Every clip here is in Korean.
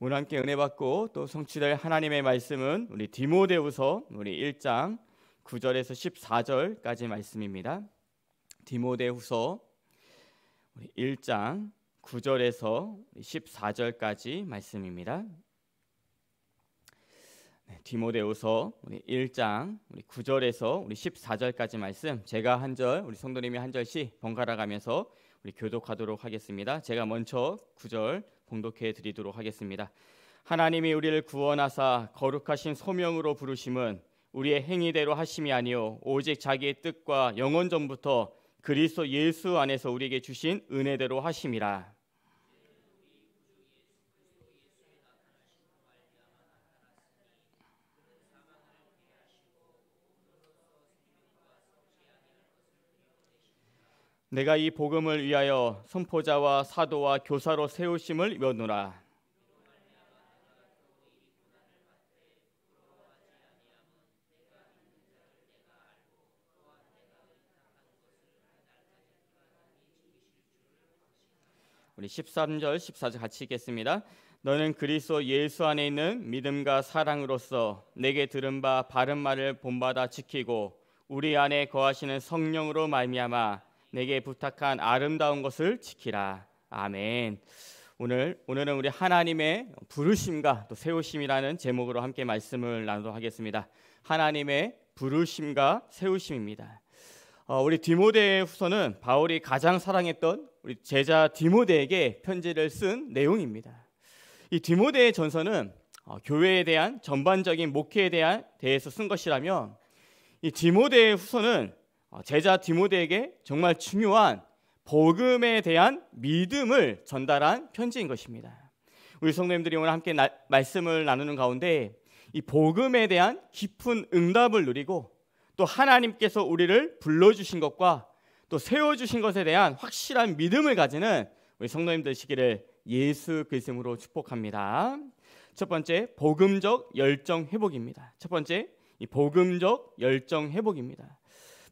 오늘 함께 은혜 받고 또 성취될 하나님의 말씀은 우리 디모데후서 우리 1장 9절에서 14절까지 말씀입니다. 디모데후서 우리 1장 9절에서 14절까지 말씀입니다. 네, 디모데후서 우리 1장 우리 9절에서 우리 14절까지 말씀 제가 한 절 우리 성도님이 한 절씩 번갈아 가면서 우리 교독하도록 하겠습니다. 제가 먼저 9절 봉독해 드리도록 하겠습니다. 하나님이 우리를 구원하사 거룩하신 소명으로 부르심은 우리의 행위대로 하심이 아니요 오직 자기의 뜻과 영원 전부터 그리스도 예수 안에서 우리에게 주신 은혜대로 하심이라. 내가 이 복음을 위하여 선포자와 사도와 교사로 세우심을 며느라 우리 13절 14절 같이 읽겠습니다. 너는 그리스도 예수 안에 있는 믿음과 사랑으로서 내게 들은 바 바른 말을 본받아 지키고 우리 안에 거하시는 성령으로 말미암아 내게 부탁한 아름다운 것을 지키라. 아멘. 오늘 오늘은 우리 하나님의 부르심과 또 세우심이라는 제목으로 함께 말씀을 나누도록 하겠습니다. 하나님의 부르심과 세우심입니다. 어, 우리 디모데후서는 바울이 가장 사랑했던 우리 제자 디모데에게 편지를 쓴 내용입니다. 이 디모데의 전서는 어, 교회에 대한 전반적인 목회에 대한 대해서 쓴 것이라면 이 디모데후서는 어, 제자 디모데에게 정말 중요한 복음에 대한 믿음을 전달한 편지인 것입니다. 우리 성도님들이 오늘 함께 나, 말씀을 나누는 가운데 이 복음에 대한 깊은 응답을 누리고 또 하나님께서 우리를 불러주신 것과 또 세워주신 것에 대한 확실한 믿음을 가지는 우리 성도님들 시기를 예수 그리스도로 축복합니다. 첫 번째 복음적 열정 회복입니다. 첫 번째 이 복음적 열정 회복입니다.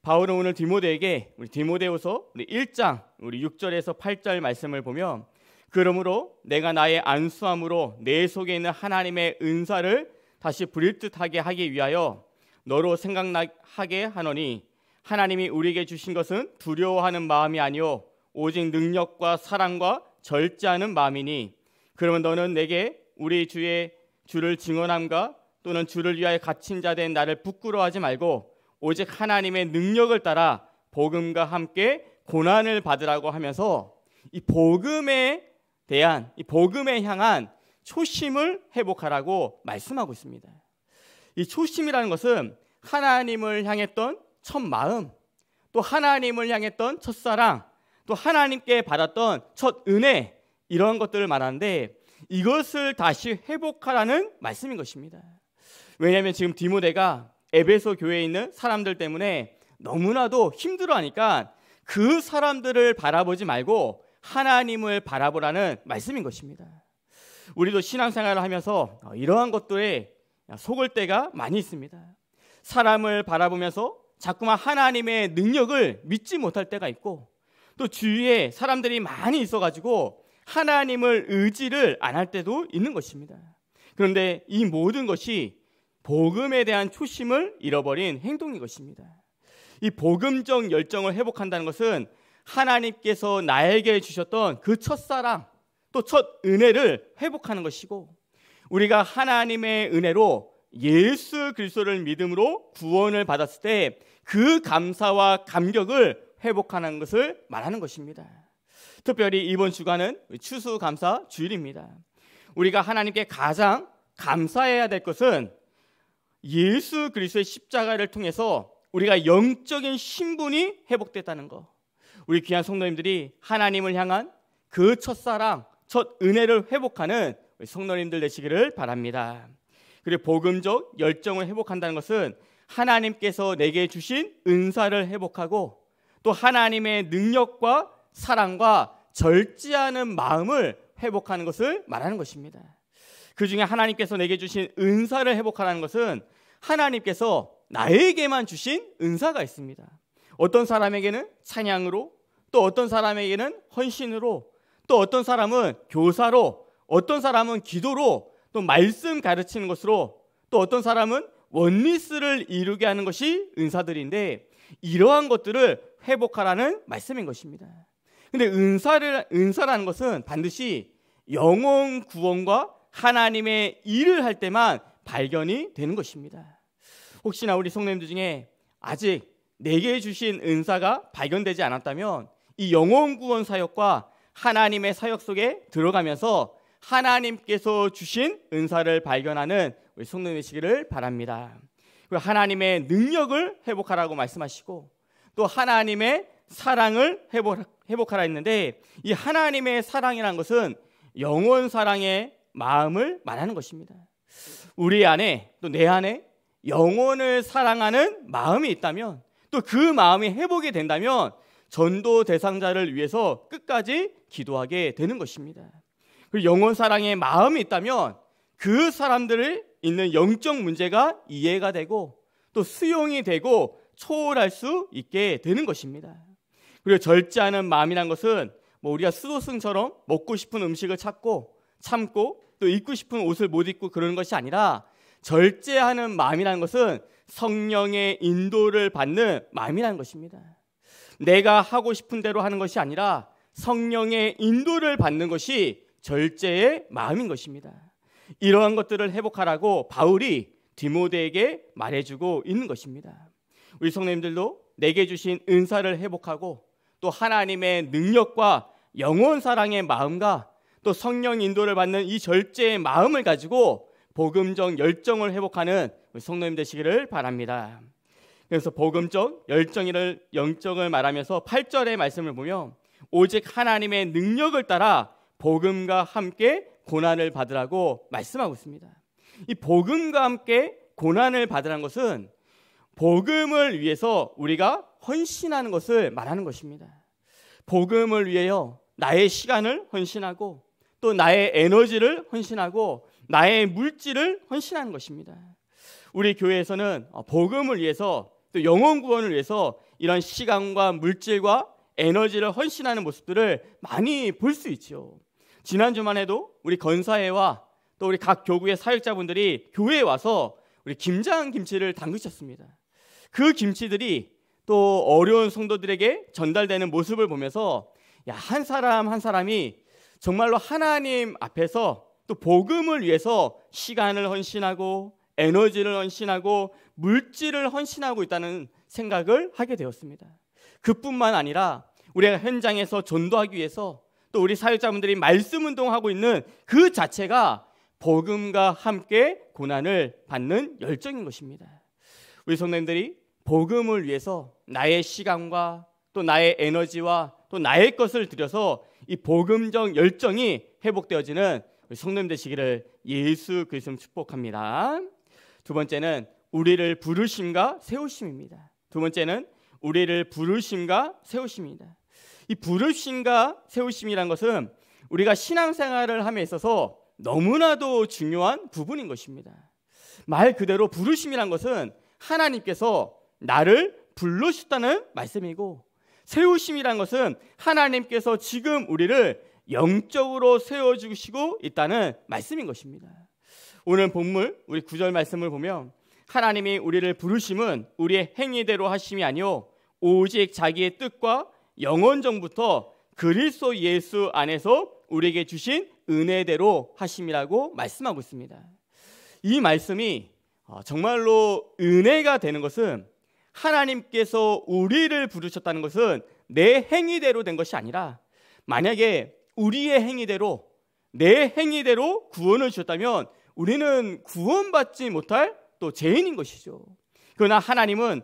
바울은 오늘 디모데에게 우리 디모데후서 우리 1장 우리 6절에서 8절 말씀을 보면 그러므로 내가 나의 안수함으로 내 속에 있는 하나님의 은사를 다시 부릴 듯하게 하기 위하여 너로 생각나게 하노니 하나님이 우리에게 주신 것은 두려워하는 마음이 아니요 오직 능력과 사랑과 절제하는 마음이니 그러면 너는 내게 우리 주의 주를 증언함과 또는 주를 위하여 갇힌 자된 나를 부끄러워하지 말고 오직 하나님의 능력을 따라 복음과 함께 고난을 받으라고 하면서 이 복음에 대한 이 복음에 향한 초심을 회복하라고 말씀하고 있습니다. 이 초심이라는 것은 하나님을 향했던 첫 마음, 또 하나님을 향했던 첫사랑, 또 하나님께 받았던 첫 은혜 이런 것들을 말하는데 이것을 다시 회복하라는 말씀인 것입니다. 왜냐하면 지금 디모데가 에베소 교회에 있는 사람들 때문에 너무나도 힘들어하니까 그 사람들을 바라보지 말고 하나님을 바라보라는 말씀인 것입니다. 우리도 신앙생활을 하면서 어, 이러한 것들에 속을 때가 많이 있습니다. 사람을 바라보면서 자꾸만 하나님의 능력을 믿지 못할 때가 있고 또 주위에 사람들이 많이 있어가지고 하나님을 의지를 안 할 때도 있는 것입니다. 그런데 이 모든 것이 복음에 대한 초심을 잃어버린 행동인 것입니다. 이 복음적 열정을 회복한다는 것은 하나님께서 나에게 주셨던 그 첫사랑 또 첫 은혜를 회복하는 것이고 우리가 하나님의 은혜로 예수 그리스도를 믿음으로 구원을 받았을 때 그 감사와 감격을 회복하는 것을 말하는 것입니다. 특별히 이번 주간은 추수 감사 주일입니다. 우리가 하나님께 가장 감사해야 될 것은 예수 그리스도의 십자가를 통해서 우리가 영적인 신분이 회복됐다는 것. 우리 귀한 성도님들이 하나님을 향한 그 첫사랑, 첫 은혜를 회복하는 성도님들 되시기를 바랍니다. 그리고 복음적 열정을 회복한다는 것은 하나님께서 내게 주신 은사를 회복하고 또 하나님의 능력과 사랑과 절제하는 마음을 회복하는 것을 말하는 것입니다. 그 중에 하나님께서 내게 주신 은사를 회복하라는 것은 하나님께서 나에게만 주신 은사가 있습니다. 어떤 사람에게는 찬양으로, 또 어떤 사람에게는 헌신으로, 또 어떤 사람은 교사로, 어떤 사람은 기도로, 또 말씀 가르치는 것으로, 또 어떤 사람은 원리스를 이루게 하는 것이 은사들인데 이러한 것들을 회복하라는 말씀인 것입니다. 근데 은사를 은사라는 것은 반드시 영혼 구원과 하나님의 일을 할 때만 발견이 되는 것입니다. 혹시나 우리 성도님들 중에 아직 내게 주신 은사가 발견되지 않았다면 이 영혼 구원 사역과 하나님의 사역 속에 들어가면서 하나님께서 주신 은사를 발견하는 우리 성도님이시기를 바랍니다. 그리고 하나님의 능력을 회복하라고 말씀하시고 또 하나님의 사랑을 회복하라 했는데 이 하나님의 사랑이라는 것은 영원 사랑의 마음을 말하는 것입니다. 우리 안에 또 내 안에 영혼을 사랑하는 마음이 있다면 또 그 마음이 회복이 된다면 전도 대상자를 위해서 끝까지 기도하게 되는 것입니다. 그리고 영혼 사랑의 마음이 있다면 그 사람들을 있는 영적 문제가 이해가 되고 또 수용이 되고 초월할 수 있게 되는 것입니다. 그리고 절제하는 마음이란 것은 뭐 우리가 수도승처럼 먹고 싶은 음식을 찾고 참고 또 입고 싶은 옷을 못 입고 그러는 것이 아니라 절제하는 마음이라는 것은 성령의 인도를 받는 마음이라는 것입니다. 내가 하고 싶은 대로 하는 것이 아니라 성령의 인도를 받는 것이 절제의 마음인 것입니다. 이러한 것들을 회복하라고 바울이 디모데에게 말해주고 있는 것입니다. 우리 성도님들도 내게 주신 은사를 회복하고 또 하나님의 능력과 영원 사랑의 마음과 또 성령 인도를 받는 이 절제의 마음을 가지고 복음적 열정을 회복하는 성도님 되시기를 바랍니다. 그래서 복음적 열정이를 영적을 말하면서 8절의 말씀을 보며 오직 하나님의 능력을 따라 복음과 함께 고난을 받으라고 말씀하고 있습니다. 이 복음과 함께 고난을 받으라는 것은 복음을 위해서 우리가 헌신하는 것을 말하는 것입니다. 복음을 위해요. 나의 시간을 헌신하고 또 나의 에너지를 헌신하고 나의 물질을 헌신하는 것입니다. 우리 교회에서는 어, 복음을 위해서 또 영혼 구원을 위해서 이런 시간과 물질과 에너지를 헌신하는 모습들을 많이 볼 수 있죠. 지난주만 해도 우리 건사회와 또 우리 각 교구의 사역자분들이 교회에 와서 우리 김장 김치를 담그셨습니다. 그 김치들이 또 어려운 성도들에게 전달되는 모습을 보면서 야, 한 사람 한 사람이 정말로 하나님 앞에서 또 복음을 위해서 시간을 헌신하고 에너지를 헌신하고 물질을 헌신하고 있다는 생각을 하게 되었습니다. 그뿐만 아니라 우리가 현장에서 전도하기 위해서 또 우리 사역자분들이 말씀 운동하고 있는 그 자체가 복음과 함께 고난을 받는 열정인 것입니다. 우리 성도님들이 복음을 위해서 나의 시간과 또 나의 에너지와 또 나의 것을 들여서 이 복음적 열정이 회복되어지는 성님 되시기를 예수 그리스도 축복합니다. 두 번째는 우리를 부르심과 세우심입니다. 두 번째는 우리를 부르심과 세우심입니다. 이 부르심과 세우심이란 것은 우리가 신앙생활을 함에 있어서 너무나도 중요한 부분인 것입니다. 말 그대로 부르심이란 것은 하나님께서 나를 불러셨다는 말씀이고 세우심이란 것은 하나님께서 지금 우리를 영적으로 세워주시고 있다는 말씀인 것입니다. 오늘 본문 우리 구절 말씀을 보면 하나님이 우리를 부르심은 우리의 행위대로 하심이 아니요 오직 자기의 뜻과 영원전부터 그리스도 예수 안에서 우리에게 주신 은혜대로 하심이라고 말씀하고 있습니다. 이 말씀이 어, 정말로 은혜가 되는 것은 하나님께서 우리를 부르셨다는 것은 내 행위대로 된 것이 아니라 만약에 우리의 행위대로 내 행위대로 구원을 주셨다면 우리는 구원받지 못할 또 죄인인 것이죠. 그러나 하나님은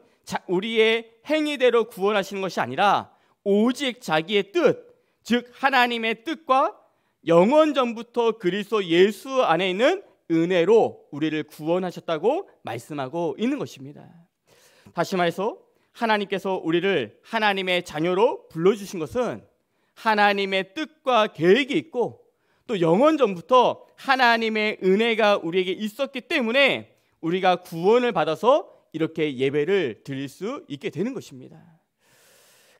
우리의 행위대로 구원하시는 것이 아니라 오직 자기의 뜻, 즉 하나님의 뜻과 영원 전부터 그리스도 예수 안에 있는 은혜로 우리를 구원하셨다고 말씀하고 있는 것입니다. 다시 말해서 하나님께서 우리를 하나님의 자녀로 불러주신 것은 하나님의 뜻과 계획이 있고 또 영원 전부터 하나님의 은혜가 우리에게 있었기 때문에 우리가 구원을 받아서 이렇게 예배를 드릴 수 있게 되는 것입니다.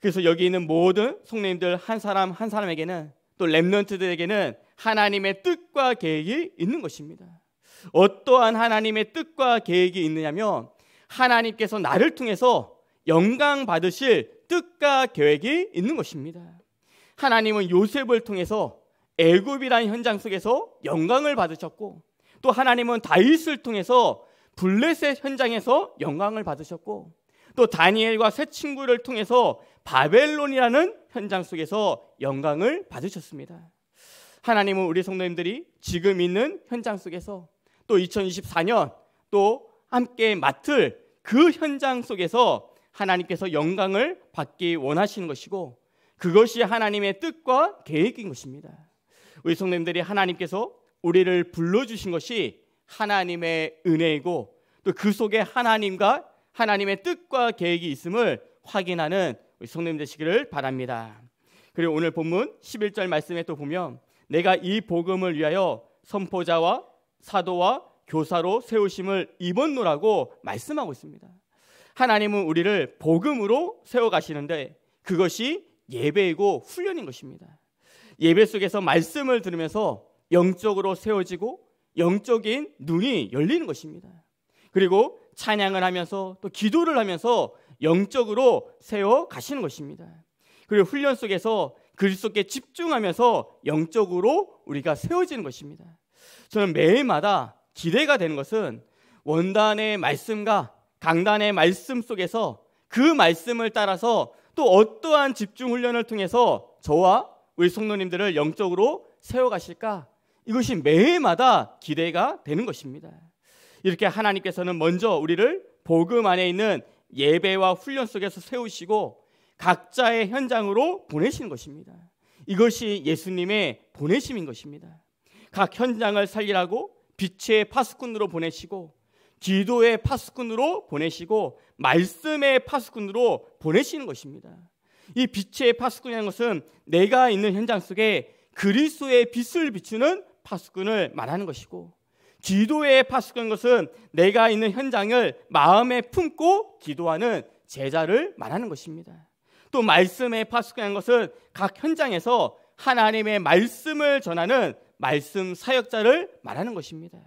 그래서 여기 있는 모든 성님들 한 사람 한 사람에게는 또 렘넌트들에게는 하나님의 뜻과 계획이 있는 것입니다. 어떠한 하나님의 뜻과 계획이 있느냐면 하나님께서 나를 통해서 영광 받으실 뜻과 계획이 있는 것입니다. 하나님은 요셉을 통해서 애굽이라는 현장 속에서 영광을 받으셨고 또 하나님은 다윗을 통해서 블레셋 현장에서 영광을 받으셨고 또 다니엘과 새 친구를 통해서 바벨론이라는 현장 속에서 영광을 받으셨습니다. 하나님은 우리 성도님들이 지금 있는 현장 속에서 또 2024년 또 함께 맡을 그 현장 속에서 하나님께서 영광을 받기 원하시는 것이고 그것이 하나님의 뜻과 계획인 것입니다. 우리 성님들이 하나님께서 우리를 불러주신 것이 하나님의 은혜이고 또 그 속에 하나님과 하나님의 뜻과 계획이 있음을 확인하는 우리 성님 되시기를 바랍니다. 그리고 오늘 본문 11절 말씀에 또 보면 내가 이 복음을 위하여 선포자와 사도와 교사로 세우심을 입었노라고 말씀하고 있습니다. 하나님은 우리를 복음으로 세워가시는데 그것이 예배이고 훈련인 것입니다. 예배 속에서 말씀을 들으면서 영적으로 세워지고 영적인 눈이 열리는 것입니다. 그리고 찬양을 하면서 또 기도를 하면서 영적으로 세워 가시는 것입니다. 그리고 훈련 속에서 그리스도께 집중하면서 영적으로 우리가 세워지는 것입니다. 저는 매일마다 기대가 되는 것은 원단의 말씀과 강단의 말씀 속에서 그 말씀을 따라서 또 어떠한 집중 훈련을 통해서 저와 우리 성도님들을 영적으로 세워가실까? 이것이 매해마다 기대가 되는 것입니다. 이렇게 하나님께서는 먼저 우리를 복음 안에 있는 예배와 훈련 속에서 세우시고 각자의 현장으로 보내시 것입니다. 이것이 예수님의 보내심인 것입니다. 각 현장을 살리라고 빛의 파수꾼으로 보내시고 기도의 파수꾼으로 보내시고 말씀의 파수꾼으로 보내시는 것입니다. 이 빛의 파수꾼이라는 것은 내가 있는 현장 속에 그리스도의 빛을 비추는 파수꾼을 말하는 것이고 기도의 파수꾼 것은 내가 있는 현장을 마음에 품고 기도하는 제자를 말하는 것입니다. 또 말씀의 파수꾼이라는 것은 각 현장에서 하나님의 말씀을 전하는 말씀 사역자를 말하는 것입니다.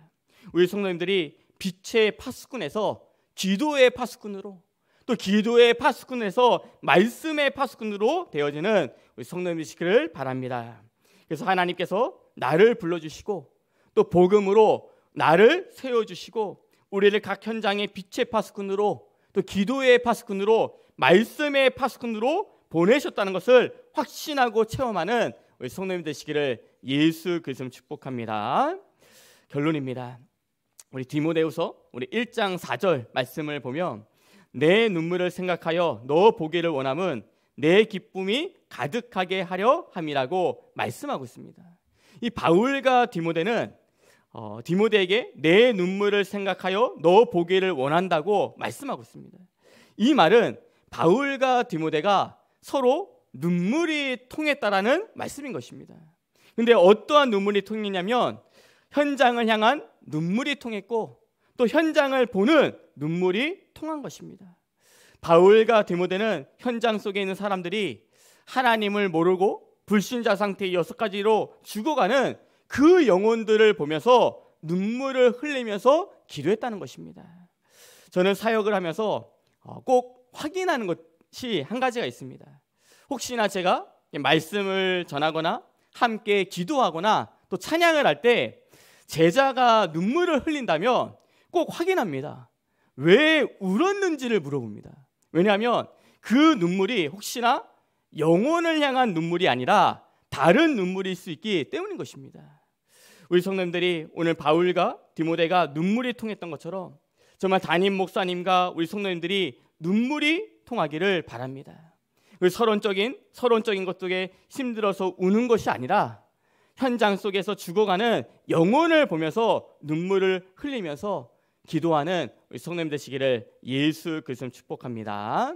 우리 성도님들이 빛의 파수꾼에서 기도의 파수꾼으로 또 기도의 파수꾼에서 말씀의 파수꾼으로 되어지는 우리 성도님이시기를 바랍니다. 그래서 하나님께서 나를 불러주시고 또 복음으로 나를 세워주시고 우리를 각 현장의 빛의 파수꾼으로 또 기도의 파수꾼으로 말씀의 파수꾼으로 보내셨다는 것을 확신하고 체험하는 우리 성도님 되시기를 예수 그리스도 축복합니다. 결론입니다. 우리 디모데후서 우리 1장 4절 말씀을 보면 내 눈물을 생각하여 너 보기를 원함은 내 기쁨이 가득하게 하려 함이라고 말씀하고 있습니다. 이 바울과 디모데는 어, 디모데에게 내 눈물을 생각하여 너 보기를 원한다고 말씀하고 있습니다. 이 말은 바울과 디모데가 서로 눈물이 통했다라는 말씀인 것입니다. 근데 어떠한 눈물이 통했냐면 현장을 향한 눈물이 통했고 또 현장을 보는 눈물이 통한 것입니다. 바울과 디모데는 현장 속에 있는 사람들이 하나님을 모르고 불신자 상태의 여섯 가지로 죽어가는 그 영혼들을 보면서 눈물을 흘리면서 기도했다는 것입니다. 저는 사역을 하면서 어, 꼭 확인하는 것이 한 가지가 있습니다. 혹시나 제가 말씀을 전하거나 함께 기도하거나 또 찬양을 할 때 제자가 눈물을 흘린다면 꼭 확인합니다. 왜 울었는지를 물어봅니다. 왜냐하면 그 눈물이 혹시나 영혼을 향한 눈물이 아니라 다른 눈물일 수 있기 때문인 것입니다. 우리 성도님들이 오늘 바울과 디모데가 눈물이 통했던 것처럼 정말 담임 목사님과 우리 성도님들이 눈물이 통하기를 바랍니다. 그 서론적인 서론적인 것 속에 힘들어서 우는 것이 아니라 현장 속에서 죽어가는 영혼을 보면서 눈물을 흘리면서 기도하는 성님 되시기를 예수 그리스도 축복합니다.